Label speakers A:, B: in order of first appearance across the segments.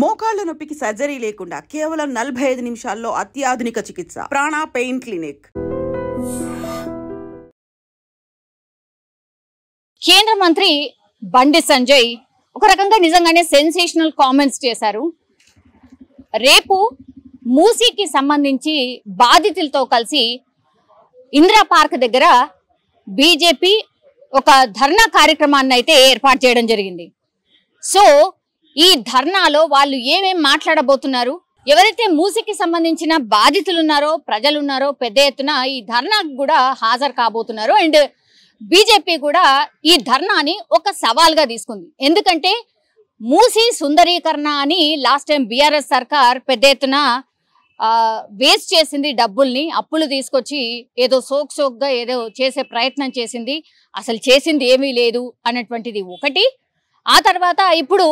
A: మోకాళ్ల నొప్పికి సర్జరీ లేకుండా కేవలం నలభై ఐదు నిమిషాల్లో అత్యాధునిక చికిత్స ప్రాణ పెయిన్ క్లినిక్ కేంద్ర మంత్రి బండి సంజయ్ ఒక రకంగా నిజంగానే సెన్సేషనల్ కామెంట్స్ చేశారు రేపు మూసీకి సంబంధించి బాధితులతో కలిసి ఇందిరా పార్క్ దగ్గర బీజేపీ ఒక ధర్నా కార్యక్రమాన్ని అయితే ఏర్పాటు చేయడం జరిగింది సో ఈ ధర్నాలో వాళ్ళు ఏమేం మాట్లాడబోతున్నారు ఎవరైతే మూసికి సంబంధించిన బాధితులున్నారో ప్రజలున్నారో పెద్ద ఎత్తున ఈ ధర్నాకు కూడా హాజరు కాబోతున్నారు అండ్ బీజేపీ కూడా ఈ ధర్నాని ఒక సవాల్గా తీసుకుంది ఎందుకంటే మూసి సుందరీకరణ అని లాస్ట్ టైం బీఆర్ఎస్ సర్కార్ పెద్ద ఎత్తున వేస్ట్ చేసింది డబ్బుల్ని అప్పులు తీసుకొచ్చి ఏదో సోక్ సోక్గా ఏదో చేసే ప్రయత్నం చేసింది అసలు చేసింది ఏమీ లేదు అన్నటువంటిది ఒకటి ఆ తర్వాత ఇప్పుడు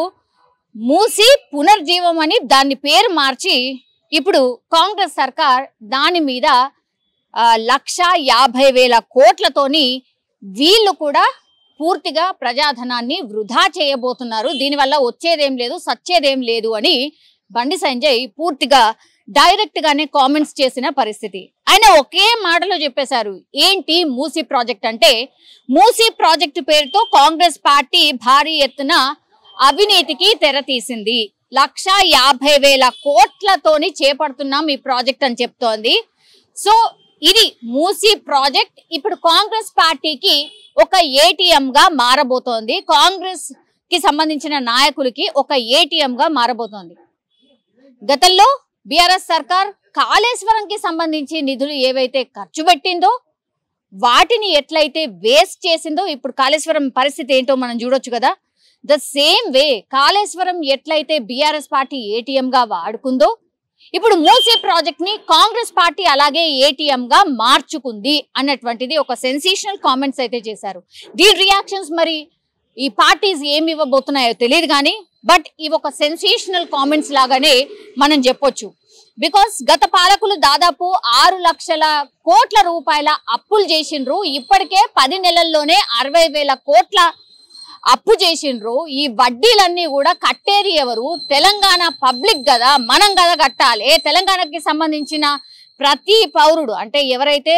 A: మూసి పునర్జీవం అని దాని పేరు మార్చి ఇప్పుడు కాంగ్రెస్ సర్కార్ దాని మీద లక్ష యాభై వేల కోట్లతోని వీళ్ళు కూడా పూర్తిగా ప్రజాధనాన్ని వృధా చేయబోతున్నారు దీనివల్ల వచ్చేదేం లేదు సచ్చేదేం లేదు అని బండి సంజయ్ పూర్తిగా డైరెక్ట్ గానే కామెంట్స్ చేసిన పరిస్థితి ఆయన ఒకే మాటలో చెప్పేశారు ఏంటి మూసీ ప్రాజెక్ట్ అంటే మూసీ ప్రాజెక్టు పేరుతో కాంగ్రెస్ పార్టీ భారీ ఎత్తున అవినీతికి తెర తీసింది లక్ష యాభై వేల కోట్లతోని చేపడుతున్నాం ఈ ప్రాజెక్ట్ అని చెప్తోంది సో ఇది మూసీ ప్రాజెక్ట్ ఇప్పుడు కాంగ్రెస్ పార్టీకి ఒక ఏటీఎం గా మారబోతోంది కాంగ్రెస్ కి సంబంధించిన నాయకులకి ఒక ఏటీఎం గా మారబోతోంది గతంలో బీఆర్ఎస్ సర్కార్ కాళేశ్వరంకి సంబంధించి నిధులు ఏవైతే ఖర్చు పెట్టిందో వాటిని ఎట్లయితే వేస్ట్ చేసిందో ఇప్పుడు కాళేశ్వరం పరిస్థితి ఏంటో మనం చూడొచ్చు కదా ద సేమ్ వే కాళేశ్వరం ఎట్లయితే బీఆర్ఎస్ పార్టీ ఏటీఎంగా వాడుకుందో ఇప్పుడు మూసే ప్రాజెక్ట్ ని కాంగ్రెస్ పార్టీ అలాగే ఏటీఎం గా మార్చుకుంది అన్నటువంటిది ఒక సెన్సేషనల్ కామెంట్స్ అయితే చేశారు దీని రియాక్షన్స్ మరి ఈ పార్టీస్ ఏమి ఇవ్వబోతున్నాయో తెలియదు కానీ బట్ ఇవి ఒక సెన్సేషనల్ కామెంట్స్ లాగానే మనం చెప్పొచ్చు బికాస్ గత పాలకులు దాదాపు ఆరు లక్షల కోట్ల రూపాయల అప్పులు చేసిండ్రు ఇప్పటికే పది నెలల్లోనే అరవై వేల కోట్ల అప్పు చేసిండ్రు ఈ వడ్డీలన్నీ కూడా కట్టేది ఎవరు తెలంగాణ పబ్లిక్ కదా మనం కదా కట్టాలి తెలంగాణకి సంబంధించిన ప్రతి పౌరుడు అంటే ఎవరైతే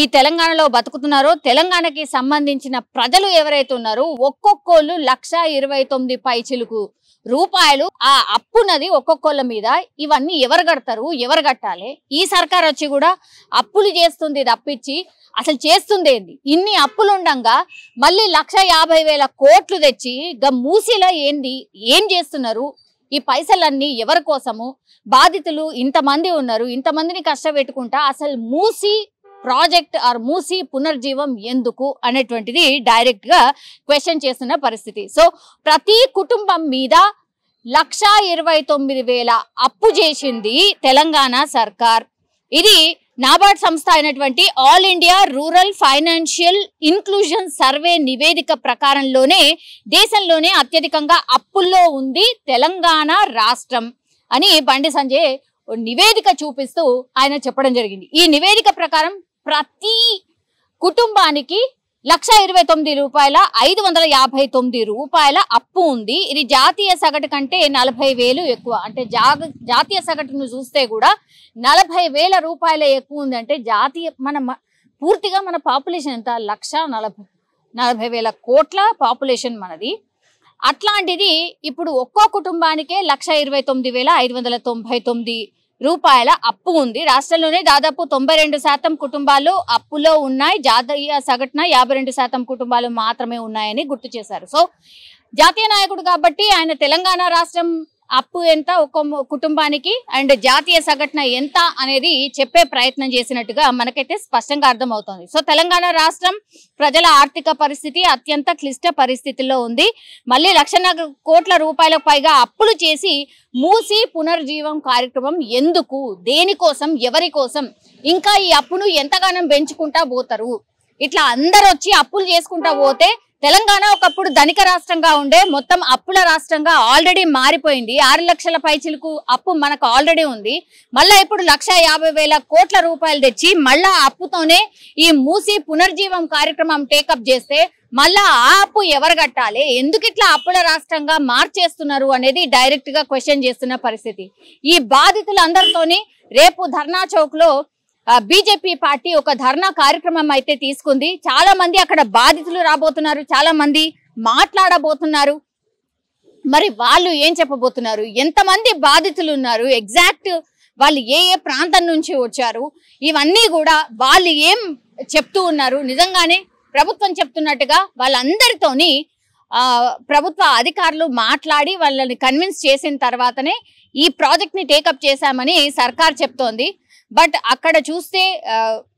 A: ఈ తెలంగాణలో బతుకుతున్నారో తెలంగాణకి సంబంధించిన ప్రజలు ఎవరైతే ఉన్నారో ఒక్కొక్కళ్ళు లక్ష ఇరవై తొమ్మిది పైచిలుకు రూపాయలు ఆ అప్పున్నది ఒక్కొక్కళ్ళ మీద ఇవన్నీ ఎవరు కడతారు ఎవరు కట్టాలి ఈ సర్కార్ వచ్చి కూడా అప్పులు చేస్తుంది తప్పించి అసలు చేస్తుంది ఏంది ఇన్ని అప్పులు ఉండగా మళ్ళీ లక్ష యాభై వేల కోట్లు తెచ్చి గ మూసిలో ఏంది ఏం చేస్తున్నారు ఈ పైసలన్నీ ఎవరి కోసము బాధితులు ఇంతమంది ఉన్నారు ఇంతమందిని కష్టపెట్టుకుంటా అసలు మూసి ప్రాజెక్ట్ ఆర్ మూసి పునర్జీవం ఎందుకు అనేటువంటిది డైరెక్ట్ గా క్వశ్చన్ చేస్తున్న పరిస్థితి సో ప్రతి కుటుంబం మీద లక్ష ఇరవై తొమ్మిది వేల అప్పు చేసింది తెలంగాణ సర్కార్ ఇది నాబార్డ్ సంస్థ అయినటువంటి all India rural financial inclusion survey నివేదిక ప్రకారంలోనే దేశంలోనే అత్యధికంగా అప్పుల్లో ఉంది తెలంగాణ రాష్ట్రం అని బండి సంజయ్ నివేదిక చూపిస్తూ ఆయన చెప్పడం జరిగింది ఈ నివేదిక ప్రకారం ప్రతి కుటుంబానికి లక్ష ఇరవై తొమ్మిది రూపాయల ఐదు వందల యాభై తొమ్మిది రూపాయల అప్పు ఉంది ఇది జాతీయ సగటు కంటే నలభై వేలు ఎక్కువ అంటే జాతీయ సగటును చూస్తే కూడా నలభై వేల రూపాయల ఎక్కువ ఉంది అంటే జాతీయ మన పూర్తిగా మన పాపులేషన్ ఎంత లక్ష నలభై నలభై వేల కోట్ల పాపులేషన్ మనది అట్లాంటిది ఇప్పుడు ఒక్కో కుటుంబానికే లక్ష ఇరవై తొమ్మిది వేల ఐదు వందల తొంభై తొమ్మిది రూపాయల అప్పు ఉంది రాష్ట్రంలోనే దాదాపు తొంభై రెండు శాతం కుటుంబాలు అప్పులో ఉన్నాయి జాతీయ సగటున యాభై రెండు శాతం కుటుంబాలు మాత్రమే ఉన్నాయని గుర్తు చేశారు సో జాతీయ నాయకుడు కాబట్టి ఆయన తెలంగాణ రాష్ట్రం అప్పు ఎంత ఒక కుటుంబానికి అండ్ జాతీయ సంఘటన ఎంత అనేది చెప్పే ప్రయత్నం చేసినట్టుగా మనకైతే స్పష్టంగా అర్థమవుతోంది సో తెలంగాణ రాష్ట్రం ప్రజల ఆర్థిక పరిస్థితి అత్యంత క్లిష్ట పరిస్థితిలో ఉంది మళ్ళీ లక్ష కోట్ల రూపాయలకు పైగా అప్పులు చేసి మూసి పునర్జీవం కార్యక్రమం ఎందుకు దేనికోసం ఎవరి కోసం ఇంకా ఈ అప్పును ఎంతగానో పెంచుకుంటా పోతారు ఇట్లా అందరూ వచ్చి అప్పులు చేసుకుంటా పోతే తెలంగాణ ఒకప్పుడు ధనిక రాష్ట్రంగా ఉండే మొత్తం అప్పుల రాష్ట్రంగా ఆల్రెడీ మారిపోయింది ఆరు లక్షల పైచిలకు అప్పు మనకు ఆల్రెడీ ఉంది మళ్ళా ఇప్పుడు లక్ష కోట్ల రూపాయలు తెచ్చి మళ్ళా అప్పుతోనే ఈ మూసి పునర్జీవం కార్యక్రమం టేకప్ చేస్తే మళ్ళా ఆ అప్పు ఎవరు కట్టాలి ఎందుకు ఇట్లా అప్పుల రాష్ట్రంగా మార్చేస్తున్నారు అనేది డైరెక్ట్ గా క్వశ్చన్ చేస్తున్న పరిస్థితి ఈ బాధితులందరితోని రేపు ధర్నా చౌక్ లో బీజేపీ పార్టీ ఒక ధర్నా కార్యక్రమం అయితే తీసుకుంది చాలా మంది అక్కడ బాధితులు రాబోతున్నారు చాలా మంది మాట్లాడబోతున్నారు మరి వాళ్ళు ఏం చెప్పబోతున్నారు ఎంతమంది బాధితులు ఉన్నారు ఎగ్జాక్ట్ వాళ్ళు ఏ ఏ ప్రాంతం నుంచి వచ్చారు ఇవన్నీ కూడా వాళ్ళు ఏం చెప్తూ ఉన్నారు నిజంగానే ప్రభుత్వం చెప్తున్నట్టుగా వాళ్ళందరితోని ప్రభుత్వ అధికారులు మాట్లాడి వాళ్ళని కన్విన్స్ చేసిన తర్వాతనే ఈ ప్రాజెక్ట్ని టేకప్ చేశామని సర్కార్ చెప్తోంది బట్ అక్కడ చూస్తే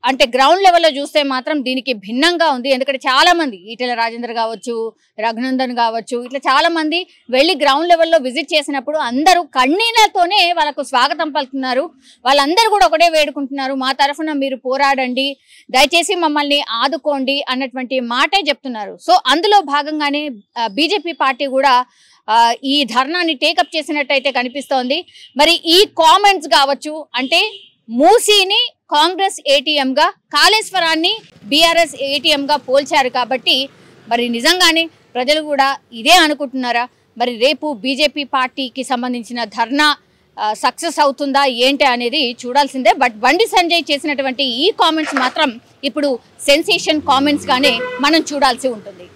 A: అంటే గ్రౌండ్ లెవెల్లో చూస్తే మాత్రం దీనికి భిన్నంగా ఉంది ఎందుకంటే చాలా మంది ఈటెల రాజేందర్ కావచ్చు రఘునందన్ కావచ్చు ఇట్లా చాలా మంది వెళ్ళి గ్రౌండ్ లెవెల్లో విజిట్ చేసినప్పుడు అందరూ కన్నీళ్లతోనే వాళ్ళకు స్వాగతం పలుకుతున్నారు వాళ్ళందరూ కూడా ఒకటే వేడుకుంటున్నారు మా తరఫున మీరు పోరాడండి దయచేసి మమ్మల్ని ఆదుకోండి అన్నటువంటి మాటే చెప్తున్నారు సో అందులో భాగంగానే బీజేపీ పార్టీ కూడా ఈ ధర్నాన్ని టేకప్ చేసినట్టయితే కనిపిస్తోంది మరి ఈ కామెంట్స్ కావచ్చు అంటే మూసీని కాంగ్రెస్ ఏటీఎంగా కాళేశ్వరాన్ని బీఆర్ఎస్ ఏటీఎంగా పోల్చారు కాబట్టి మరి నిజంగానే ప్రజలు కూడా ఇదే అనుకుంటున్నారా మరి రేపు బీజేపీ పార్టీకి సంబంధించిన ధర్నా సక్సెస్ అవుతుందా ఏంటి అనేది చూడాల్సిందే బట్ బండి సంజయ్ చేసినటువంటి ఈ కామెంట్స్ మాత్రం ఇప్పుడు సెన్సేషన్ కామెంట్స్గానే మనం చూడాల్సి ఉంటుంది